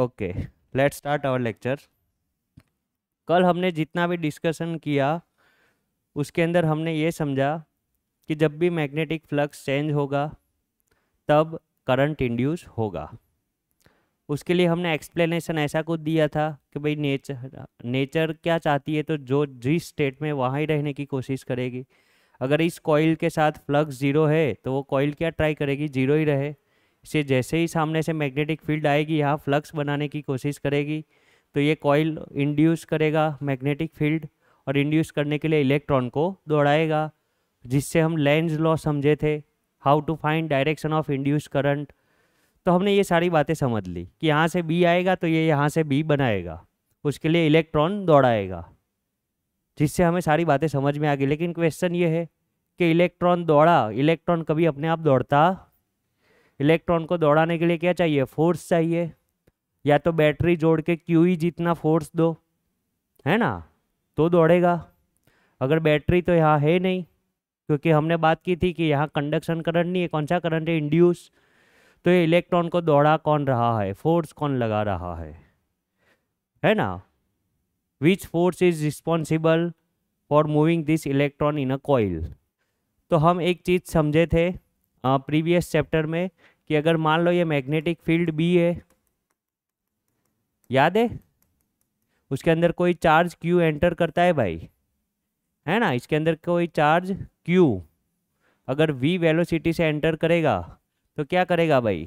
Okay let's start our lecture कल हमने जितना भी डिस्कशन किया उसके अंदर हमने ये समझा कि जब भी मैग्नेटिक फ्लक्स चेंज होगा तब करंट इंड्यूस होगा उसके लिए हमने एक्सप्लेनेशन ऐसा कुछ दिया था कि भाई नेचर नेचर क्या चाहती है तो जो जिस स्टेट में वहाँ ही रहने की कोशिश करेगी अगर इस कॉइल के साथ फ्लक्स जीरो है तो वो कॉइल क्या ट्राई करेगी जीरो ही रहे से जैसे ही सामने से मैग्नेटिक फील्ड आएगी यहाँ फ्लक्स बनाने की कोशिश करेगी तो ये कॉइल इंड्यूस करेगा मैग्नेटिक फील्ड और इंड्यूस करने के लिए इलेक्ट्रॉन को दौड़ाएगा जिससे हम लेंज लॉ समझे थे how to find direction of induce current तो हमने ये सारी बातें समझ ली कि यहाँ से बी आएगा तो ये यहाँ से बी बनाएगा उसके लिए इलेक्ट्रॉन दौड़ाएगा जिससे हमें सारी बातें समझ में आ गई लेकिन क्वेश्चन ये है कि इलेक्ट्रॉन दौड़ा इलेक्ट्रॉन कभी अपने आप दौड़ता इलेक्ट्रॉन को दौड़ाने के लिए क्या चाहिए फोर्स चाहिए या तो बैटरी जोड़ के क्यू ही जितना फोर्स दो है ना तो दौड़ेगा अगर बैटरी तो यहाँ है नहीं क्योंकि हमने बात की थी कि यहाँ कंडक्शन करंट नहीं है कौन सा करंट है इंड्यूस तो ये इलेक्ट्रॉन को दौड़ा कौन रहा है फोर्स कौन लगा रहा है है ना which force is responsible for moving this electron in a coil तो हम एक चीज़ समझे थे प्रीवियस चैप्टर में कि अगर मान लो ये मैग्नेटिक फील्ड बी है याद है उसके अंदर कोई चार्ज क्यू एंटर करता है भाई है ना इसके अंदर कोई चार्ज क्यू अगर वी वेलोसिटी से एंटर करेगा तो क्या करेगा भाई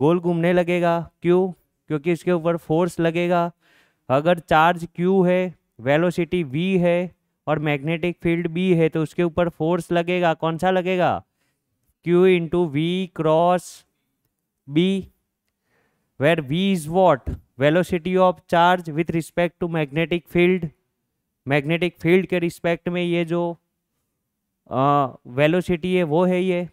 गोल घूमने लगेगा क्यों क्योंकि इसके ऊपर फोर्स लगेगा अगर चार्ज क्यू है वेलोसिटी वी है और मैग्नेटिक फील्ड बी है तो उसके ऊपर फोर्स लगेगा कौन सा लगेगा Q into V cross B where V is what? Velocity of charge with respect to magnetic field. Magnetic field के respect में ये जो वेलोसिटी है वो है ये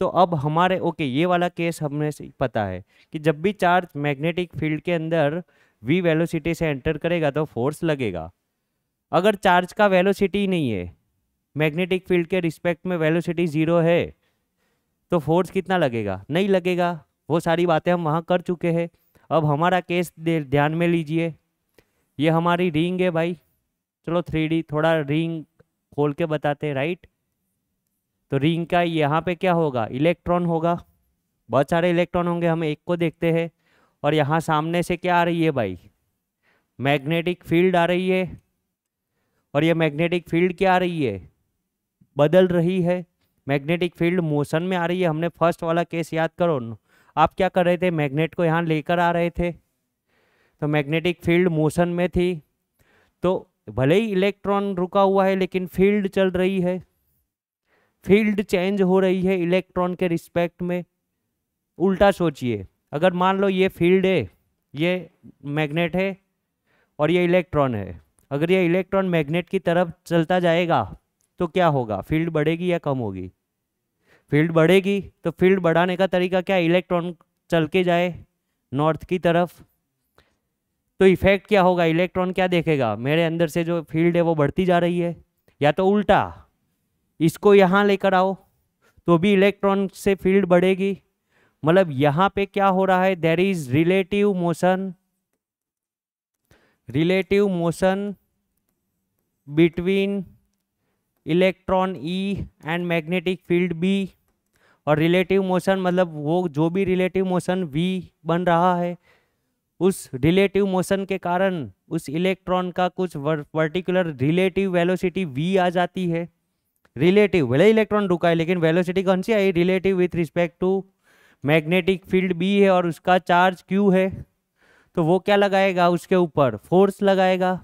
तो अब हमारे ओके ये वाला केस हमने से पता है कि जब भी चार्ज मैग्नेटिक फील्ड के अंदर वी वेलोसिटी से एंटर करेगा तो फोर्स लगेगा अगर चार्ज का वेलोसिटी नहीं है मैग्नेटिक फील्ड के रिस्पेक्ट में वेलोसिटी ज़ीरो है तो फोर्स कितना लगेगा नहीं लगेगा वो सारी बातें हम वहाँ कर चुके हैं अब हमारा केस ध्यान में लीजिए ये हमारी रिंग है भाई चलो थ्री थोड़ा रिंग खोल के बताते राइट तो रिंग का यहाँ पे क्या होगा इलेक्ट्रॉन होगा बहुत सारे इलेक्ट्रॉन होंगे हम एक को देखते हैं और यहाँ सामने से क्या आ रही है भाई मैग्नेटिक फील्ड आ रही है और ये मैग्नेटिक फील्ड क्या आ रही है बदल रही है मैग्नेटिक फील्ड मोशन में आ रही है हमने फर्स्ट वाला केस याद करो आप क्या कर रहे थे मैग्नेट को यहाँ लेकर आ रहे थे तो मैग्नेटिक फील्ड मोशन में थी तो भले ही इलेक्ट्रॉन रुका हुआ है लेकिन फील्ड चल रही है फील्ड चेंज हो रही है इलेक्ट्रॉन के रिस्पेक्ट में उल्टा सोचिए अगर मान लो ये फील्ड है ये मैग्नेट है और ये इलेक्ट्रॉन है अगर ये इलेक्ट्रॉन मैग्नेट की तरफ चलता जाएगा तो क्या होगा फील्ड बढ़ेगी या कम होगी फील्ड बढ़ेगी तो फील्ड बढ़ाने का तरीका क्या इलेक्ट्रॉन चल के जाए नॉर्थ की तरफ तो इफेक्ट क्या होगा इलेक्ट्रॉन क्या देखेगा मेरे अंदर से जो फील्ड है वो बढ़ती जा रही है या तो उल्टा इसको यहाँ लेकर आओ तो भी इलेक्ट्रॉन से फील्ड बढ़ेगी मतलब यहाँ पे क्या हो रहा है there is relative motion relative motion between electron E and magnetic field B और रिलेटिव मोशन मतलब वो जो भी रिलेटिव मोशन वी बन रहा है उस रिलेटिव मोशन के कारण उस इलेक्ट्रॉन का कुछ पर्टिकुलर रिलेटिव वेलोसिटी वी आ जाती है रिलेटिव भले इलेक्ट्रॉन रुका है लेकिन वेलोसिटी कौन सी आई relative with respect to magnetic field B है और उसका चार्ज क्यू है तो वो क्या लगाएगा उसके ऊपर फोर्स लगाएगा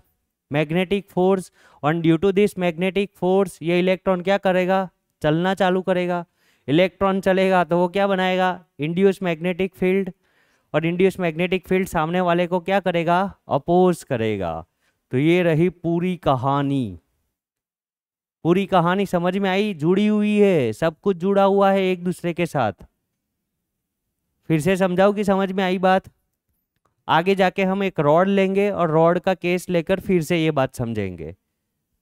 मैग्नेटिक फोर्स और due to this magnetic force ये इलेक्ट्रॉन क्या करेगा चलना चालू करेगा इलेक्ट्रॉन चलेगा तो वो क्या बनाएगा इंड्यूस मैग्नेटिक फील्ड और इंड्यूस मैग्नेटिक फील्ड सामने वाले को क्या करेगा अपोज करेगा तो ये रही पूरी कहानी पूरी कहानी समझ में आई जुड़ी हुई है सब कुछ जुड़ा हुआ है एक दूसरे के साथ फिर से समझाओ कि समझ में आई बात आगे जाके हम एक रॉड लेंगे और रॉड का केस लेकर फिर से ये बात समझेंगे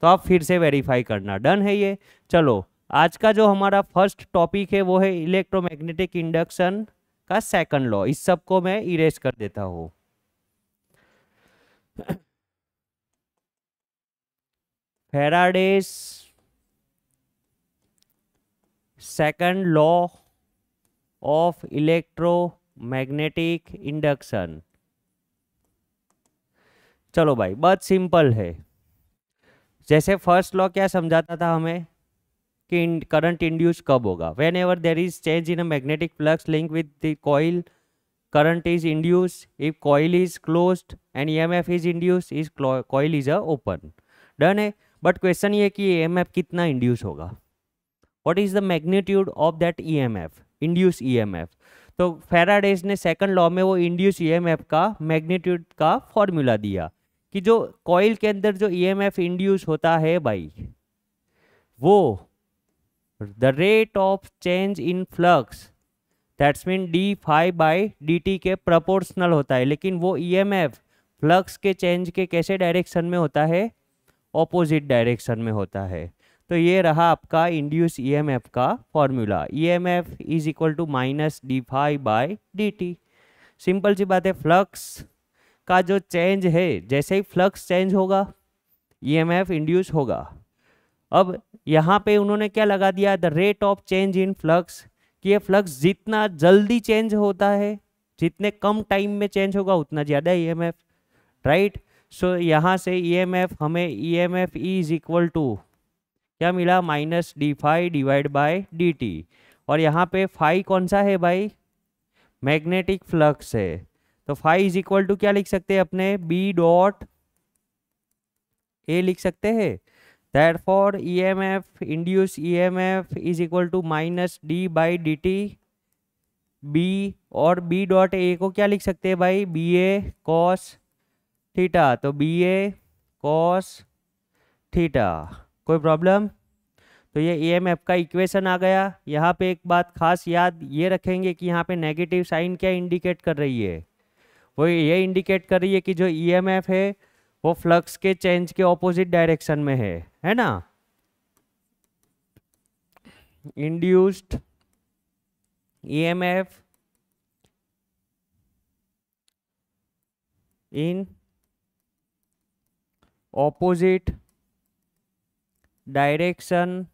तो आप फिर से वेरीफाई करना डन है ये चलो आज का जो हमारा फर्स्ट टॉपिक है वो है इलेक्ट्रोमैग्नेटिक इंडक्शन का सेकंड लॉ इस सब को मैं इरेज कर देता हूं Faraday's second law of electromagnetic induction चलो भाई बहुत सिंपल है जैसे फर्स्ट लॉ क्या समझाता था हमें कि करंट इंड्यूस कब होगा whenever there is change in a magnetic flux link with the coil current is induce if coil is close and E M F is induce is coil is a open done है but question ये कि ई M एफ कितना induce होगा what is the magnitude of that E M F induce E M F तो Faraday's ने second law में वो इंड्यूस ई एम एफ का मैग्नीट्यूड का फॉर्मूला दिया कि जो कॉइल के अंदर जो ईएमएफ e इंड्यूस होता है भाई वो the rate of change in flux that's mean D phi by D T के प्रोपोर्शनल होता है लेकिन वो ईएमएफ e फ्लक्स के चेंज के कैसे डायरेक्शन में होता है ऑपोजिट डायरेक्शन में होता है तो ये रहा आपका इंड्यूस ईएमएफ e का formula EMF is equal to minus D phi by D T simple सी बात है फ्लक्स का जो चेंज है जैसे ही फ्लक्स चेंज होगा ईएमएफ e इंड्यूस होगा अब यहाँ पे उन्होंने क्या लगा दिया the rate of change in flux कि ये फ्लक्स जितना जल्दी चेंज होता है जितने कम टाइम में चेंज होगा उतना ज़्यादा E M F right so यहाँ से ई एम एफ हमें E M F E is equal to क्या मिला minus D phi divide by D T और यहाँ पे फाई कौन सा है भाई मैग्नेटिक फ्लक्स है तो फाइव इज इक्वल टू क्या लिख सकते हैं अपने बी डॉट ए लिख सकते हैं that for E M F induce E M F is equal to minus D by D T B और बी डॉट ए को क्या लिख सकते हैं भाई बी ए कॉस थीटा तो बी ए कॉस थीटा कोई प्रॉब्लम तो ये ई एम एफ का इक्वेशन आ गया यहाँ पे एक बात खास याद ये रखेंगे कि यहाँ पे नेगेटिव साइन क्या इंडिकेट कर रही है वो ये इंडिकेट कर रही है कि जो ईएमएफ e है वो फ्लक्स के चेंज के ऑपोजिट डायरेक्शन में है है ना induced EMF in opposite direction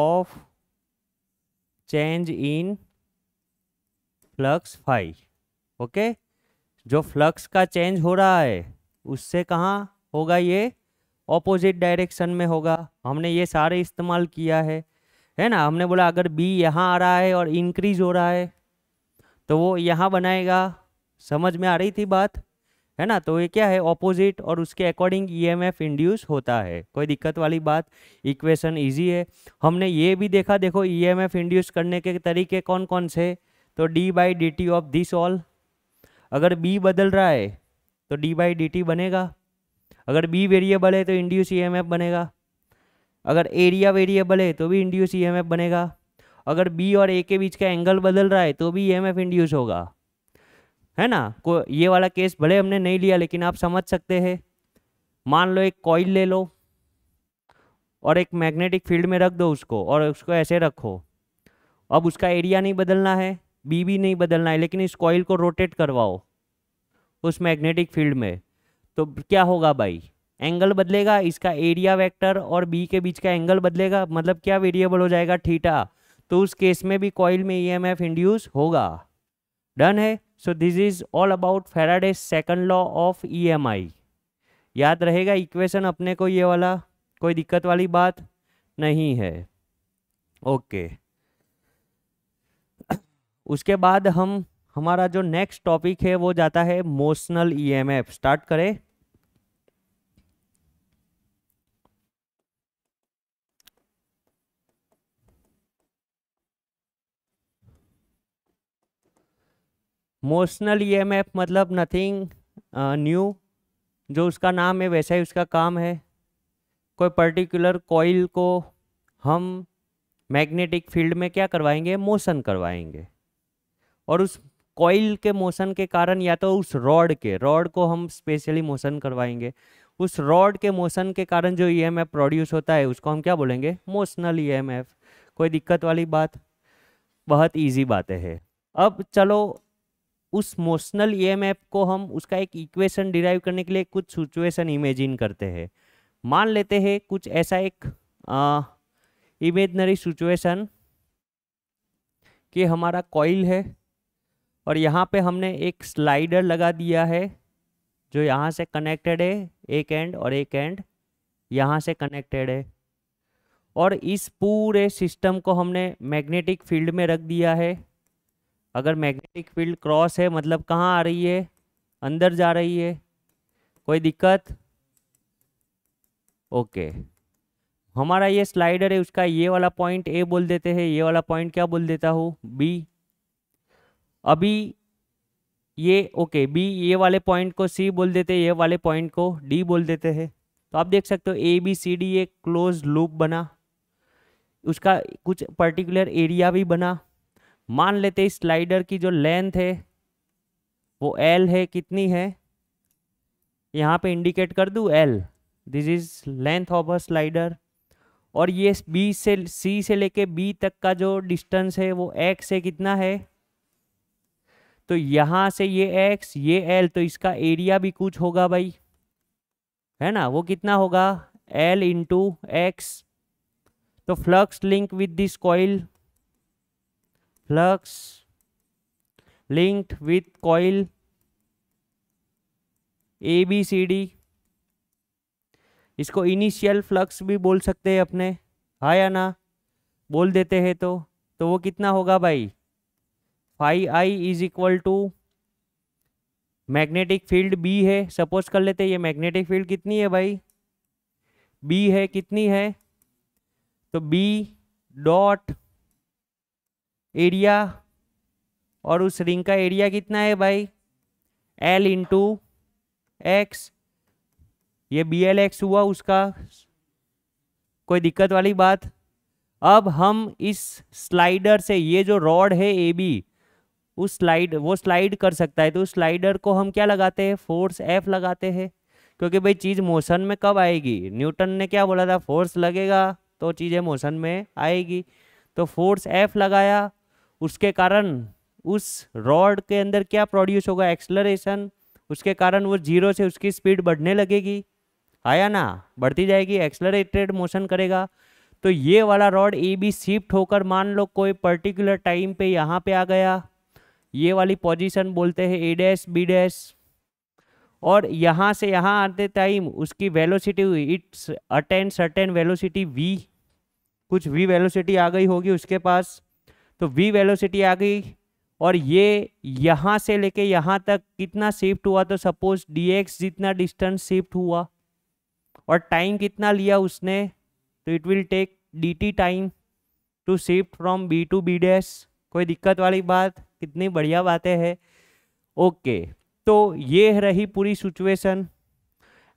of change in flux phi okay जो फ्लक्स का चेंज हो रहा है उससे कहाँ होगा ये ऑपोजिट डायरेक्शन में होगा हमने ये सारे इस्तेमाल किया है है ना हमने बोला अगर बी यहाँ आ रहा है और इंक्रीज हो रहा है तो वो यहाँ बनाएगा समझ में आ रही थी बात है ना तो ये क्या है ऑपोजिट और उसके अकॉर्डिंग ईएमएफ इंड्यूस होता है कोई दिक्कत वाली बात इक्वेशन इजी है हमने ये भी देखा देखो ईएमएफ e इंड्यूस करने के तरीके कौन कौन से तो D by D T of this all अगर बी बदल रहा है तो डी बाई डी टी बनेगा अगर बी वेरिएबल है तो इंड्यूस ई बनेगा अगर एरिया वेरिएबल है तो भी इंड्यूस ई बनेगा अगर बी और ए के बीच का एंगल बदल रहा है तो भी ई इंड्यूस होगा है ना को ये वाला केस भले हमने नहीं लिया लेकिन आप समझ सकते हैं मान लो एक कॉइल ले लो और एक मैग्नेटिक फील्ड में रख दो उसको और उसको ऐसे रखो अब उसका एरिया नहीं बदलना है बी भी नहीं बदलना है लेकिन इस कॉइल को रोटेट करवाओ उस मैग्नेटिक फील्ड में तो क्या होगा भाई एंगल बदलेगा इसका एरिया वेक्टर और बी के बीच का एंगल बदलेगा मतलब क्या वेरिएबल हो जाएगा थीटा तो उस केस में भी कॉइल में ईएमएफ e इंड्यूस होगा डन है so this is all about Faraday second law of EMI याद रहेगा इक्वेशन अपने को ये वाला कोई दिक्कत वाली बात नहीं है ओके okay. उसके बाद हम हमारा जो नेक्स्ट टॉपिक है वो जाता है मोशनल ईएमएफ स्टार्ट करें मोशनल ईएमएफ e मतलब नथिंग न्यू uh, जो उसका नाम है वैसा ही उसका काम है कोई पर्टिकुलर कॉइल को हम मैग्नेटिक फील्ड में क्या करवाएंगे मोशन करवाएंगे और उस कॉइल के मोशन के कारण या तो उस रॉड के रॉड को हम स्पेशली मोशन करवाएंगे उस रॉड के मोशन के कारण जो ई प्रोड्यूस होता है उसको हम क्या बोलेंगे मोशनल ई कोई दिक्कत वाली बात बहुत ईजी बातें हैं अब चलो उस मोशनल ई को हम उसका एक इक्वेशन डिराइव करने के लिए कुछ सिचुएशन इमेजिन करते हैं मान लेते हैं कुछ ऐसा एक इमेजनरी सिचुएशन कि हमारा कॉइल है और यहाँ पे हमने एक स्लाइडर लगा दिया है जो यहाँ से कनेक्टेड है एक एंड और एक एंड यहाँ से कनेक्टेड है और इस पूरे सिस्टम को हमने मैग्नेटिक फील्ड में रख दिया है अगर मैग्नेटिक फील्ड क्रॉस है मतलब कहाँ आ रही है अंदर जा रही है कोई दिक्कत ओके हमारा ये स्लाइडर है उसका ये वाला पॉइंट ए बोल देते हैं ये वाला पॉइंट क्या बोल देता हूँ बी अभी ये ओके बी ये वाले पॉइंट को सी बोल देते ये वाले पॉइंट को डी बोल देते हैं तो आप देख सकते हो ए बी सी डी एक क्लोज लूप बना उसका कुछ पर्टिकुलर एरिया भी बना मान लेते इस स्लाइडर की जो लेंथ है वो एल है कितनी है यहाँ पे इंडिकेट कर दूँ L this is length of a slider और ये बी से सी से लेके बी तक का जो डिस्टेंस है वो एक्स है कितना है तो यहां से ये एक्स ये एल तो इसका एरिया भी कुछ होगा भाई है ना वो कितना होगा एल इंटू एक्स तो flux link with this coil flux linked with coil A B C D इसको इनिशियल फ्लक्स भी बोल सकते हैं अपने हा या ना बोल देते हैं तो तो वो कितना होगा भाई phi I is equal to magnetic field B है सपोज कर लेते हैं ये मैग्नेटिक फील्ड कितनी है भाई बी है कितनी है तो बी डॉट एरिया और उस रिंग का एरिया कितना है भाई एल इंटू एक्स ये बी एल एक्स हुआ उसका कोई दिक्कत वाली बात अब हम इस स्लाइडर से ये जो रॉड है ए बी उस स्लाइड वो स्लाइड कर सकता है तो उस स्लाइडर को हम क्या लगाते हैं फोर्स एफ लगाते हैं क्योंकि भाई चीज़ मोशन में कब आएगी न्यूटन ने क्या बोला था फोर्स लगेगा तो चीज़ें मोशन में आएगी तो फोर्स एफ लगाया उसके कारण उस रॉड के अंदर क्या प्रोड्यूस होगा एक्सलरेशन उसके कारण वो जीरो से उसकी स्पीड बढ़ने लगेगी आया ना बढ़ती जाएगी एक्सलरेटेड मोशन करेगा तो ये वाला रॉड ए बी शिफ्ट होकर मान लो कोई पर्टिकुलर टाइम पे यहाँ पे आ गया ये वाली पोजीशन बोलते हैं ए डैश बी डैश और यहाँ से यहाँ आते टाइम उसकी वेलोसिटी हुई it's attain certain velocity V कुछ वी वेलोसिटी आ गई होगी उसके पास तो वी वेलोसिटी आ गई और ये यहाँ से लेके यहाँ तक कितना शिफ्ट हुआ तो सपोज एक्स जितना डिस्टेंस शिफ्ट हुआ और टाइम कितना लिया उसने तो it will take T time to shift from B to B dash कोई दिक्कत वाली बात कितनी बढ़िया बातें हैं ओके तो ये रही पूरी situation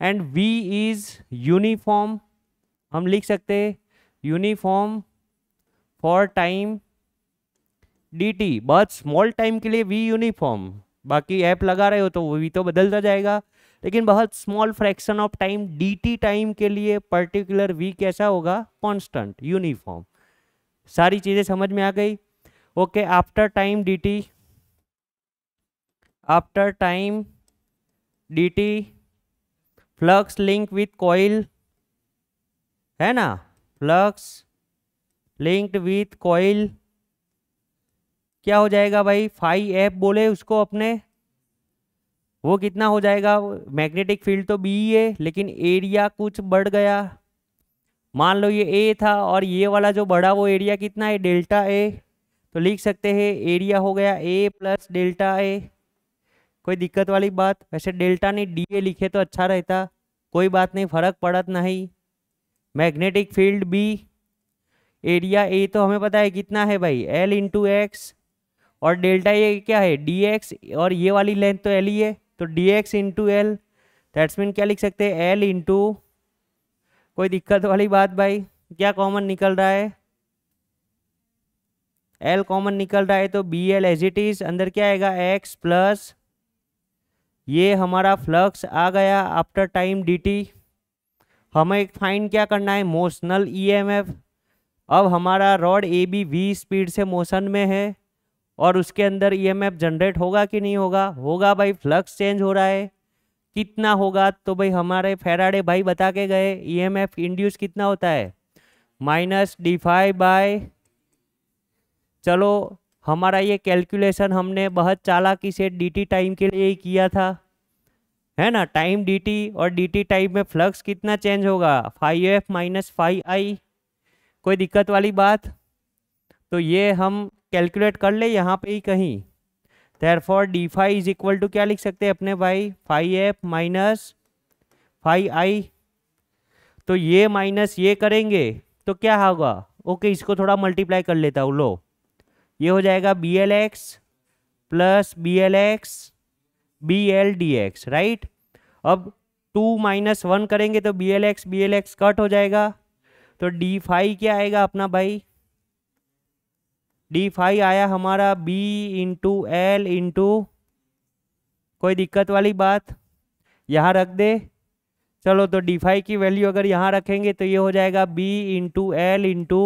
and V is uniform हम लिख सकते हैं यूनिफॉर्म फॉर टाइम डी बहुत स्मॉल टाइम के लिए वी यूनिफॉर्म बाकी ऐप लगा रहे हो तो वो भी तो बदलता जाएगा लेकिन बहुत small fraction of time D time के लिए पर्टिकुलर वी कैसा होगा कॉन्स्टेंट यूनिफॉर्म सारी चीज़ें समझ में आ गई okay after time DT after time DT flux link with coil है ना फ्लक्स लिंक्ड विथ कॉइल क्या हो जाएगा भाई फाइव एफ बोले उसको अपने वो कितना हो जाएगा मैग्नेटिक फील्ड तो बी है लेकिन एरिया कुछ बढ़ गया मान लो ये ए था और ये वाला जो बढ़ा वो एरिया कितना है डेल्टा ए तो लिख सकते हैं एरिया हो गया ए प्लस डेल्टा ए कोई दिक्कत वाली बात वैसे डेल्टा नहीं डी ए लिखे तो अच्छा रहता कोई बात नहीं फर्क पड़त नहीं magnetic field B area A तो हमें पता है कितना है भाई एल इंटू एक्स और डेल्टा ये क्या है डी एक्स और ये वाली लेंथ तो एल ही है तो D X into L that's mean क्या लिख सकते हैं एल इंटू कोई दिक्कत वाली बात भाई क्या कॉमन निकल रहा है एल कॉमन निकल रहा है तो B L as it is अंदर क्या आएगा एक्स प्लस ये हमारा फ्लक्स आ गया आफ्टर टाइम डी टी हमें फाइन क्या करना है मोशनल ई e अब हमारा rod A B V speed से मोशन में है और उसके अंदर ई e जनरेट होगा कि नहीं होगा होगा भाई फ्लक्स चेंज हो रहा है कितना होगा तो भाई हमारे फेराडे भाई बता के गए ई e इंड्यूस कितना होता है माइनस डी फाइव बाय चलो हमारा ये कैलकुलेशन हमने बहुत चालाकी से डीटी टाइम के लिए ही किया था है ना टाइम डीटी और डीटी टाइम में फ्लक्स कितना चेंज होगा phi F minus phi I कोई दिक्कत वाली बात तो ये हम कैलकुलेट कर ले यहाँ पे ही कहीं therefore D phi is equal to क्या लिख सकते हैं अपने भाई phi F minus phi I तो ये माइनस ये करेंगे तो क्या होगा ओके इसको थोड़ा मल्टीप्लाई कर लेता हूँ लो ये हो जाएगा B L X plus B L X B L D X right अब टू माइनस वन करेंगे तो B L X B L X cut हो जाएगा तो डी फाइव क्या आएगा अपना भाई डी फाइव आया हमारा बी इंटू एल इंटू कोई दिक्कत वाली बात यहाँ रख दे चलो तो डी फाइव की वैल्यू अगर यहाँ रखेंगे तो ये हो जाएगा बी इंटू एल इंटू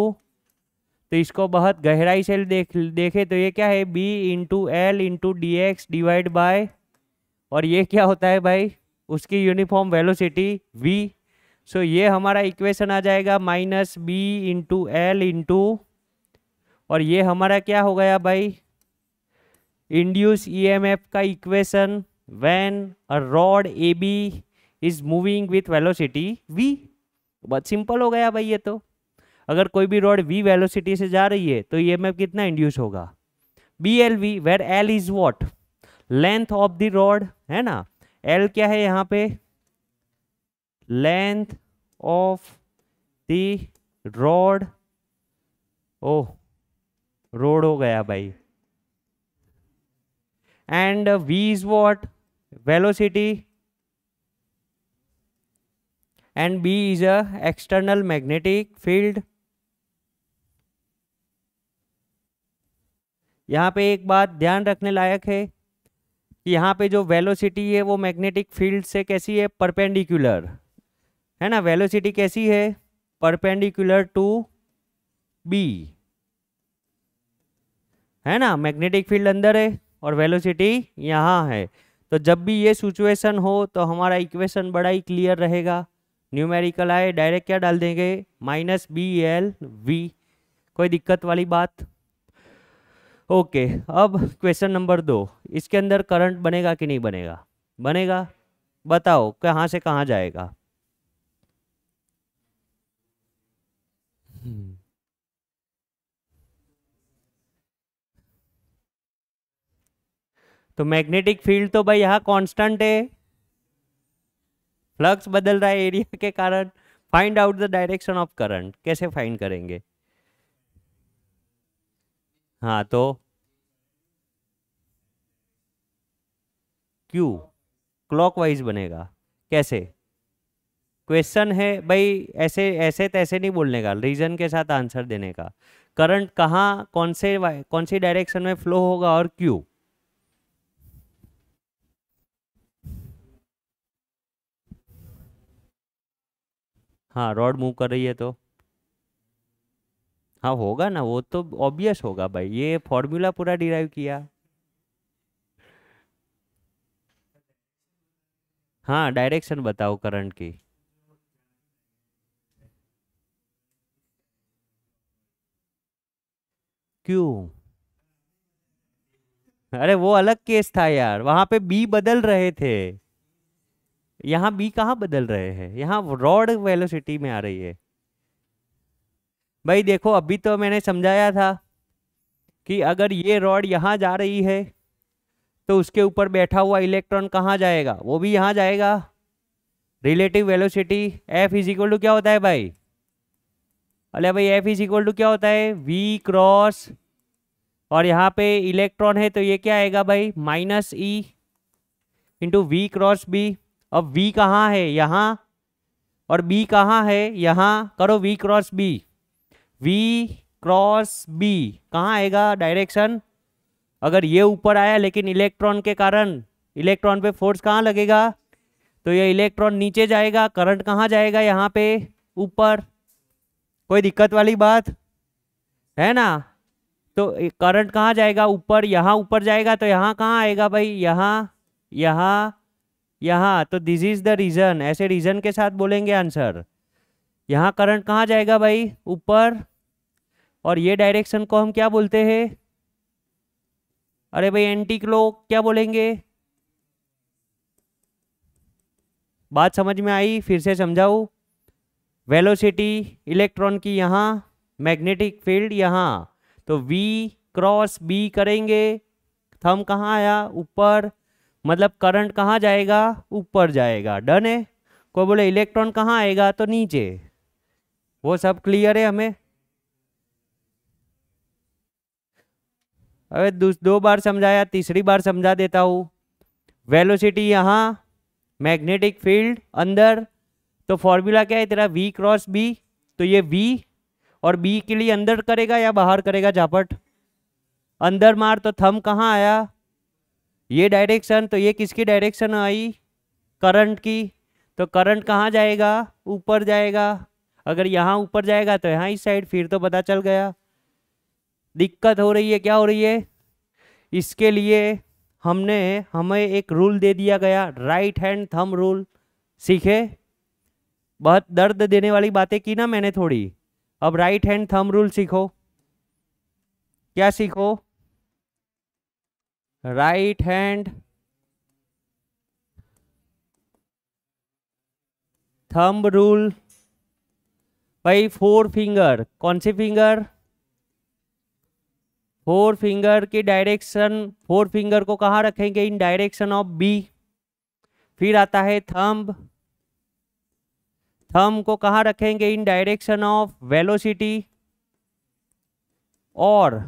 तो इसको बहुत गहराई से देख देखे तो ये क्या है b into L into D X divide by और ये क्या होता है भाई उसकी यूनिफॉर्म वेलोसिटी v सो ये हमारा इक्वेशन आ जाएगा minus B into L into और ये हमारा क्या हो गया भाई इंड्यूस ईएमएफ का equation when a rod A B is moving with velocity v बहुत सिंपल हो गया भाई ये तो अगर कोई भी रॉड वी वेलोसिटी से जा रही है तो ई कितना इंड्यूस होगा B L V where L is what length of the rod है ना एल क्या है यहाँ पे length of the rod oh rod हो गया भाई and V is what velocity and B is a external magnetic field यहाँ पे एक बात ध्यान रखने लायक है कि यहाँ पे जो वेलोसिटी है वो मैग्नेटिक फील्ड से कैसी है परपेंडिकुलर है ना वेलोसिटी कैसी है परपेंडिकुलर टू बी है ना मैग्नेटिक फील्ड अंदर है और वेलोसिटी यहाँ है तो जब भी ये सिचुएशन हो तो हमारा इक्वेशन बड़ा ही क्लियर रहेगा न्यूमेरिकल आए डायरेक्ट क्या डाल देंगे माइनस बी एल वी कोई दिक्कत वाली बात ओके अब क्वेश्चन नंबर दो इसके अंदर करंट बनेगा कि नहीं बनेगा बनेगा बताओ कहाँ से कहाँ जाएगा तो मैग्नेटिक फील्ड तो भाई यहाँ कांस्टेंट है फ्लक्स बदल रहा है एरिया के कारण find out the direction of current कैसे फाइंड करेंगे हाँ तो क्यू क्लॉकवाइज बनेगा कैसे क्वेश्चन है भाई ऐसे ऐसे तैसे नहीं बोलने का रीजन के साथ आंसर देने का करंट कहाँ कौन से कौन सी डायरेक्शन में फ्लो होगा और क्यों हाँ रॉड मूव कर रही है तो हाँ होगा ना वो तो ऑब्वियस होगा भाई ये फॉर्मूला पूरा डिराइव किया हाँ डायरेक्शन बताओ करंट की क्यों अरे वो अलग केस था यार वहां पे बी बदल रहे थे यहाँ बी कहाँ बदल रहे हैं यहाँ रॉड वेलोसिटी में आ रही है भाई देखो अभी तो मैंने समझाया था कि अगर ये रॉड यहाँ जा रही है तो उसके ऊपर बैठा हुआ इलेक्ट्रॉन कहाँ जाएगा वो भी यहाँ जाएगा relative velocity F is equal to क्या होता है भाई अरे भाई एफ इज इक्वल टू क्या होता है वी क्रॉस और यहाँ पे इलेक्ट्रॉन है तो ये क्या आएगा भाई minus E into V cross B अब वी कहाँ है यहाँ और बी कहाँ है यहाँ करो V cross B V cross B कहाँ आएगा डायरेक्शन अगर ये ऊपर आया लेकिन इलेक्ट्रॉन के कारण इलेक्ट्रॉन पे फोर्स कहाँ लगेगा तो ये इलेक्ट्रॉन नीचे जाएगा करंट कहाँ जाएगा यहाँ पे ऊपर कोई दिक्कत वाली बात है ना तो करंट कहाँ जाएगा ऊपर यहाँ ऊपर जाएगा तो यहाँ कहाँ आएगा भाई यहाँ यहाँ यहाँ तो दिस इज द रीज़न ऐसे रीज़न के साथ बोलेंगे आंसर यहाँ करंट कहाँ जाएगा भाई ऊपर और ये डायरेक्शन को हम क्या बोलते हैं अरे भाई एंटी क्लॉक क्या बोलेंगे बात समझ में आई फिर से समझाऊ वेलोसिटी इलेक्ट्रॉन की यहाँ मैग्नेटिक फील्ड यहाँ तो V क्रॉस B करेंगे थम कहाँ आया ऊपर मतलब करंट कहाँ जाएगा ऊपर जाएगा डन है कोई बोले इलेक्ट्रॉन कहाँ आएगा तो नीचे वो सब क्लियर है हमें अरे दो बार समझाया तीसरी बार समझा देता हूँ वेलोसिटी यहाँ मैग्नेटिक फील्ड अंदर तो फॉर्मूला क्या है तेरा वी क्रॉस बी तो ये वी और बी के लिए अंदर करेगा या बाहर करेगा झापट अंदर मार तो थम कहाँ आया ये डायरेक्शन तो ये किसकी डायरेक्शन आई करंट की तो करंट कहाँ जाएगा ऊपर जाएगा अगर यहाँ ऊपर जाएगा तो यहाँ इस साइड फिर तो पता चल गया दिक्कत हो रही है क्या हो रही है इसके लिए हमने हमें एक रूल दे दिया गया राइट हैंड थम रूल सीखे बहुत दर्द देने वाली बातें की ना मैंने थोड़ी अब राइट हैंड थम रूल सीखो क्या सीखो राइट हैंड थंब रूल भाई फोर फिंगर कौन से फिंगर फोर फिंगर के डायरेक्शन फोर फिंगर को कहाँ रखेंगे इन डायरेक्शन ऑफ बी फिर आता है थंब थंब को कहाँ रखेंगे इन डायरेक्शन ऑफ वेलोसिटी और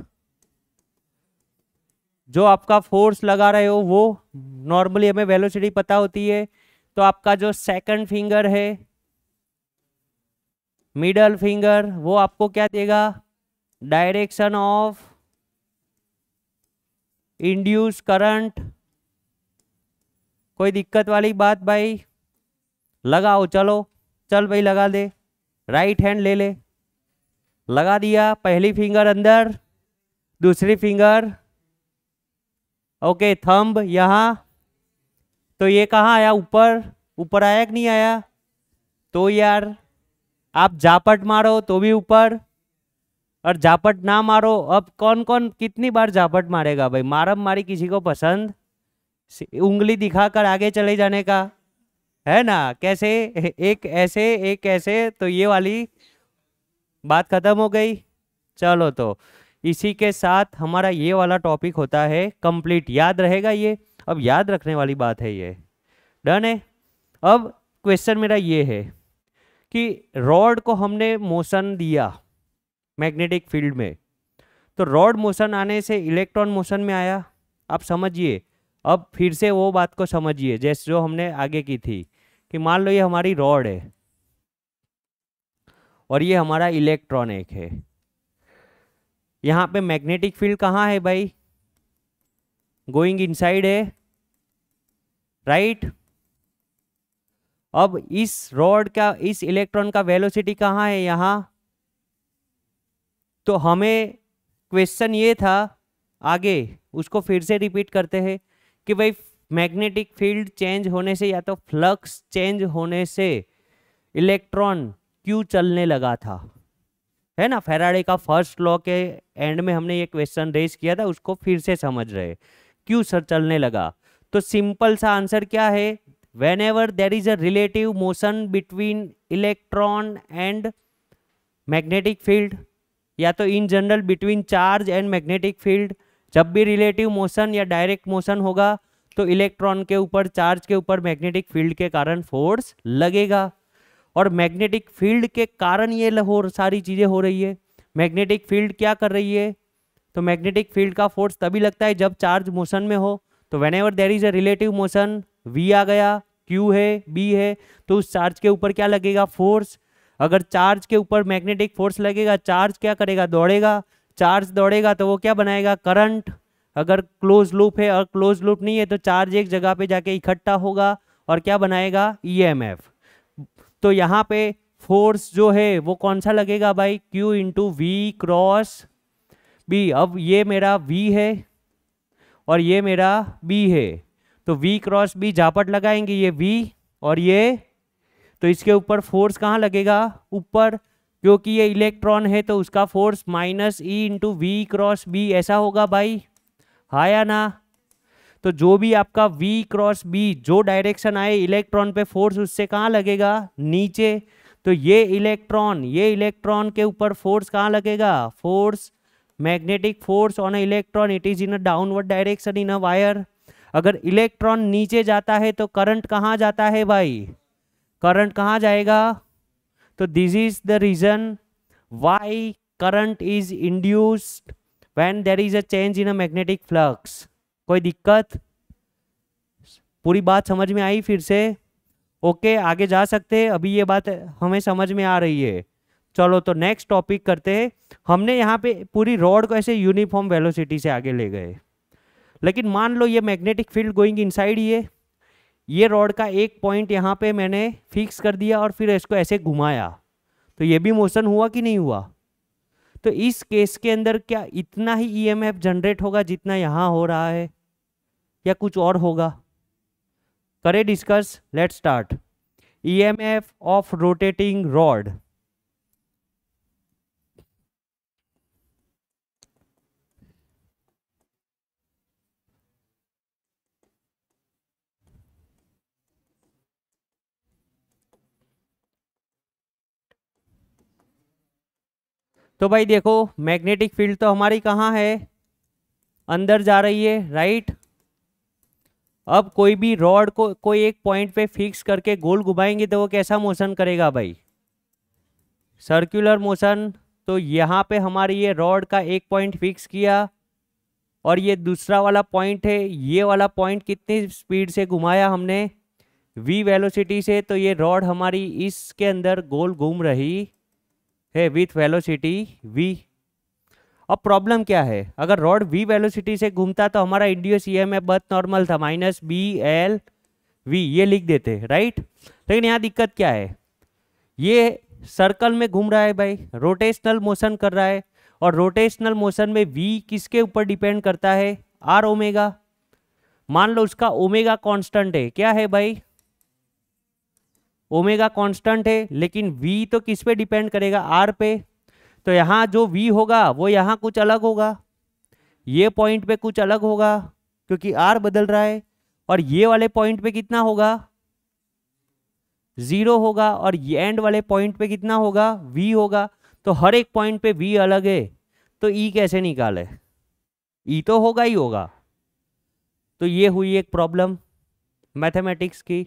जो आपका फोर्स लगा रहे हो वो नॉर्मली हमें वेलोसिटी पता होती है तो आपका जो सेकंड फिंगर है मिडल फिंगर वो आपको क्या देगा डायरेक्शन ऑफ इंड्यूस करंट कोई दिक्कत वाली बात भाई लगाओ चलो चल भाई लगा दे राइट हैंड ले ले लगा दिया पहली फिंगर अंदर दूसरी फिंगर ओके थंब यहाँ तो ये कहाँ आया ऊपर ऊपर आया कि नहीं आया तो यार आप झापट मारो तो भी ऊपर और झापट ना मारो अब कौन कौन कितनी बार झापट मारेगा भाई मारम मारी किसी को पसंद उंगली दिखाकर आगे चले जाने का है ना कैसे एक ऐसे एक ऐसे तो ये वाली बात खत्म हो गई चलो तो इसी के साथ हमारा ये वाला टॉपिक होता है कंप्लीट याद रहेगा ये अब याद रखने वाली बात है ये डन है अब क्वेश्चन मेरा ये है कि रॉड को हमने मोशन दिया मैग्नेटिक फील्ड में तो रॉड मोशन आने से इलेक्ट्रॉन मोशन में आया आप समझिए अब फिर से वो बात को समझिए जैसे जो हमने आगे की थी कि मान लो ये हमारी रॉड है और ये हमारा इलेक्ट्रॉन एक है यहाँ पे मैग्नेटिक फील्ड कहाँ है भाई गोइंग इनसाइड है राइट right? अब इस रॉड का इस इलेक्ट्रॉन का वेलोसिटी कहाँ है यहाँ तो हमें क्वेश्चन ये था आगे उसको फिर से रिपीट करते हैं कि भाई मैग्नेटिक फील्ड चेंज होने से या तो फ्लक्स चेंज होने से इलेक्ट्रॉन क्यों चलने लगा था है ना फेराडे का फर्स्ट लॉ के एंड में हमने ये क्वेश्चन रेज किया था उसको फिर से समझ रहे क्यों सर चलने लगा तो सिंपल सा आंसर क्या है whenever there is a relative motion between electron and magnetic field या तो in general between charge and magnetic field जब भी रिलेटिव मोशन या डायरेक्ट मोशन होगा तो इलेक्ट्रॉन के ऊपर चार्ज के ऊपर मैग्नेटिक फील्ड के कारण फोर्स लगेगा और मैग्नेटिक फील्ड के कारण ये हो सारी चीज़ें हो रही है मैग्नेटिक फील्ड क्या कर रही है तो मैग्नेटिक फील्ड का फोर्स तभी लगता है जब चार्ज मोशन में हो तो whenever there is a relative motion V आ गया क्यू है बी है तो उस चार्ज के ऊपर क्या लगेगा फोर्स अगर चार्ज के ऊपर मैग्नेटिक फोर्स लगेगा चार्ज क्या करेगा दौड़ेगा चार्ज दौड़ेगा तो वो क्या बनाएगा करंट अगर क्लोज लूप है और क्लोज लूप नहीं है तो चार्ज एक जगह पे जाके इकट्ठा होगा और क्या बनाएगा ई e तो यहाँ पे फोर्स जो है वो कौन सा लगेगा भाई Q into V cross B अब ये मेरा V है और ये मेरा B है तो वी क्रॉस बी झापट लगाएंगे ये वी और ये तो इसके ऊपर फोर्स कहाँ लगेगा ऊपर क्योंकि ये इलेक्ट्रॉन है तो उसका force minus E into V cross B ऐसा होगा भाई हा या ना तो जो भी आपका वी क्रॉस बी जो डायरेक्शन आए इलेक्ट्रॉन पे फोर्स उससे कहाँ लगेगा नीचे तो ये इलेक्ट्रॉन ये इलेक्ट्रॉन के ऊपर फोर्स कहाँ लगेगा force magnetic force on a electron it is in a downward direction in a wire अगर इलेक्ट्रॉन नीचे जाता है तो करंट कहाँ जाता है भाई करंट कहाँ जाएगा तो this is the reason why current is induced when there is a change in a magnetic flux कोई दिक्कत पूरी बात समझ में आई फिर से ओके आगे जा सकते हैं अभी ये बात हमें समझ में आ रही है चलो तो नेक्स्ट टॉपिक करते हैं हमने यहाँ पे पूरी रोड को ऐसे यूनिफॉर्म वेलोसिटी से आगे ले गए लेकिन मान लो ये मैग्नेटिक फील्ड गोइंग इनसाइड ये ये रॉड का एक पॉइंट यहाँ पे मैंने फिक्स कर दिया और फिर इसको ऐसे घुमाया तो ये भी मोशन हुआ कि नहीं हुआ तो इस केस के अंदर क्या इतना ही ईएमएफ e जनरेट होगा जितना यहाँ हो रहा है या कुछ और होगा करे discuss let start EMF of rotating rod तो भाई देखो मैग्नेटिक फील्ड तो हमारी कहाँ है अंदर जा रही है राइट अब कोई भी रॉड को कोई एक पॉइंट पे फिक्स करके गोल घुमाएंगे तो वो कैसा मोशन करेगा भाई सर्कुलर मोशन तो यहाँ पे हमारी ये रॉड का एक पॉइंट फिक्स किया और ये दूसरा वाला पॉइंट है ये वाला पॉइंट कितनी स्पीड से घुमाया हमने वी वेलोसिटी से तो ये रॉड हमारी इसके अंदर गोल घूम रही है विथ वेलोसिटी वी अब प्रॉब्लम क्या है अगर रॉड वी वेलोसिटी से घूमता तो हमारा इंडियो ई एम बहुत नॉर्मल था माइनस बी एल वी ये लिख देते राइट लेकिन यहाँ दिक्कत क्या है ये सर्कल में घूम रहा है भाई रोटेशनल मोशन कर रहा है और रोटेशनल मोशन में वी किसके ऊपर डिपेंड करता है आर ओमेगा मान लो उसका ओमेगा कांस्टेंट है क्या है भाई ओमेगा कांस्टेंट है लेकिन वी तो किस पे डिपेंड करेगा आर पे तो यहाँ जो वी होगा वो यहाँ कुछ अलग होगा ये पॉइंट पे कुछ अलग होगा क्योंकि आर बदल रहा है और ये वाले पॉइंट पे कितना होगा जीरो होगा और ये एंड वाले पॉइंट पे कितना होगा वी होगा तो हर एक पॉइंट पे वी अलग है तो ई e कैसे निकाले ई e तो होगा ही होगा तो ये हुई एक प्रॉब्लम मैथमेटिक्स की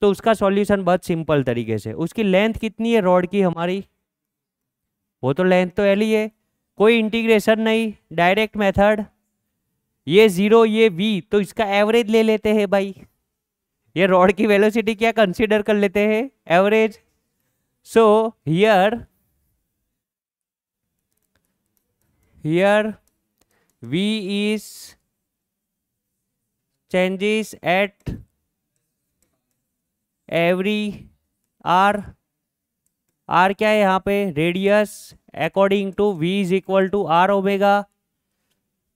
तो उसका सॉल्यूशन बहुत सिंपल तरीके से उसकी लेंथ कितनी है रॉड की हमारी वो तो लेंथ तो एल ही है कोई इंटीग्रेशन नहीं डायरेक्ट मेथड ये ज़ीरो ये वी तो इसका एवरेज ले लेते हैं भाई ये रॉड की वेलोसिटी क्या कंसीडर कर लेते हैं average so here here V is changes at every R R क्या है यहाँ पे radius according to V is equal to R omega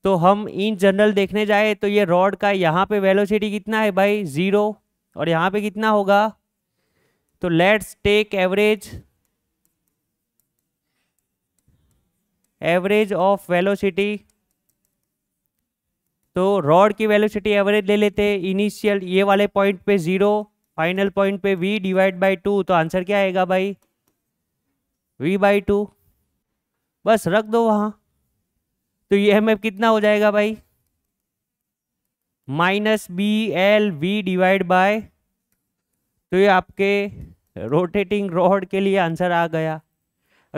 तो हम इन जनरल देखने जाए तो ये रॉड का यहाँ पे वेलोसिटी कितना है भाई ज़ीरो और यहाँ पे कितना होगा तो let's take average average of velocity तो रॉड की वेलोसिटी एवरेज ले लेते इनिशियल ये वाले पॉइंट पे ज़ीरो फाइनल पॉइंट पे v डिवाइड बाई टू तो आंसर क्या आएगा भाई v बाई टू बस रख दो वहां तो ये एम कितना हो जाएगा भाई minus B L V divide by तो ये आपके रोटेटिंग रोड के लिए आंसर आ गया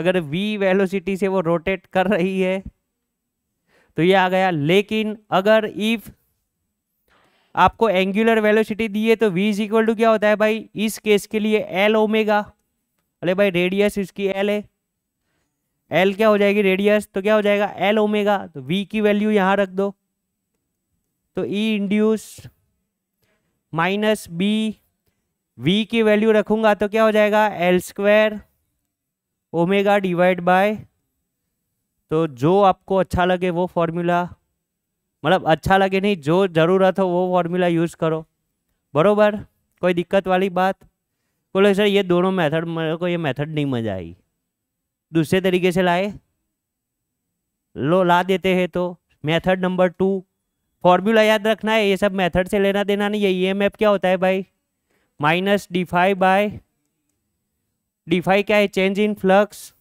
अगर वी वेलोसिटी से वो रोटेट कर रही है तो ये आ गया लेकिन अगर इफ़ आपको एंगुलर वेलोसिटी दी है तो v इज इक्वल टू क्या होता है भाई इस केस के लिए एल ओमेगा अरे भाई रेडियस इसकी एल है एल क्या हो जाएगी रेडियस तो क्या हो जाएगा एल ओमेगा तो वी की वैल्यू यहाँ रख दो तो E induce minus B V की वैल्यू रखूंगा तो क्या हो जाएगा L square omega divide by तो जो आपको अच्छा लगे वो फॉर्मूला मतलब अच्छा लगे नहीं जो ज़रूरत हो वो फॉर्मूला यूज़ करो बरोबर कोई दिक्कत वाली बात बोले सर ये दोनों मेथड मेरे को ये मेथड नहीं मज़ा आई दूसरे तरीके से लाए लो ला देते हैं तो मेथड नंबर टू फॉर्मूला याद रखना है ये सब मेथड से लेना देना नहीं है ई एम क्या होता है भाई minus D phi by D phi क्या है चेंज इन फ्लक्स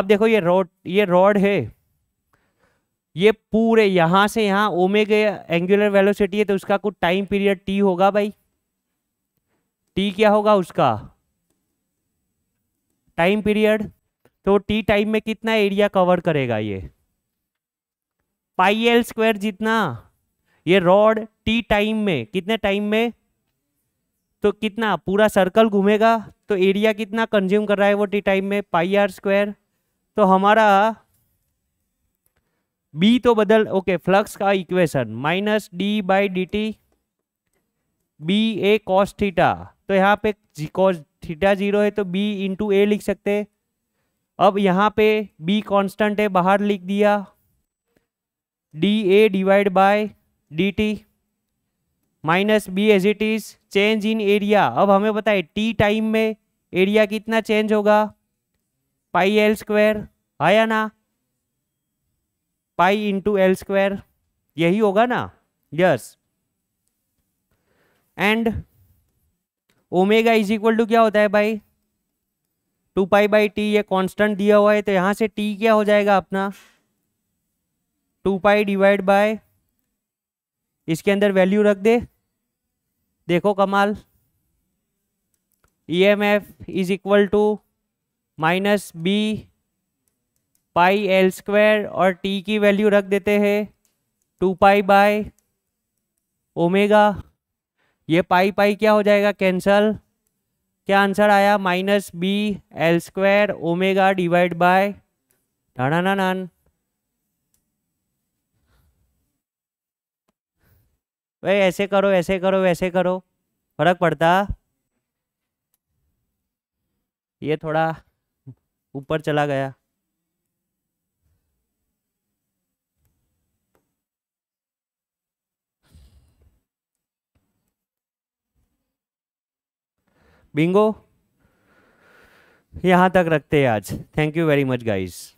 अब देखो ये रोड ये रॉड है ये पूरे यहाँ से यहाँ ओमेगा एंगुलर वेलोसिटी है तो उसका कुछ टाइम पीरियड टी होगा भाई टी क्या होगा उसका टाइम पीरियड तो टी टाइम में कितना एरिया कवर करेगा ये पाई एल स्क्वायर जितना ये रॉड टी टाइम में कितने टाइम में तो कितना पूरा सर्कल घूमेगा तो एरिया कितना कंज्यूम कर रहा है वो टी टाइम में पाई आर स्क्वायर तो हमारा बी तो बदल ओके फ्लक्स का equation minus D by D T B A cos theta तो यहाँ पे कॉस थीटा जीरो है तो बी इंटू ए लिख सकते अब यहाँ पे बी कांस्टेंट है बाहर लिख दिया D A divide by D T minus B as it is change in area अब हमें बताए टी टाइम में एरिया कितना चेंज होगा पाई एल स्क्वायर आया ना पाई इंटू एल स्क्वायर यही होगा ना yes and omega is equal to क्या होता है भाई टू पाई बाई टी ये कांस्टेंट दिया हुआ है तो यहाँ से टी क्या हो जाएगा अपना टू पाई डिवाइड बाय इसके अंदर वैल्यू रख दे देखो कमाल E M F is equal to minus B pi L square और टी की वैल्यू रख देते हैं टू पाई बाय ओमेगा ये पाई पाई क्या हो जाएगा कैंसल क्या आंसर आया minus B L square omega divide by ढाना नान भाई ऐसे करो ऐसे करो वैसे करो फर्क पड़ता ये थोड़ा ऊपर चला गया बिंगो यहाँ तक रखते हैं आज thank you very much guys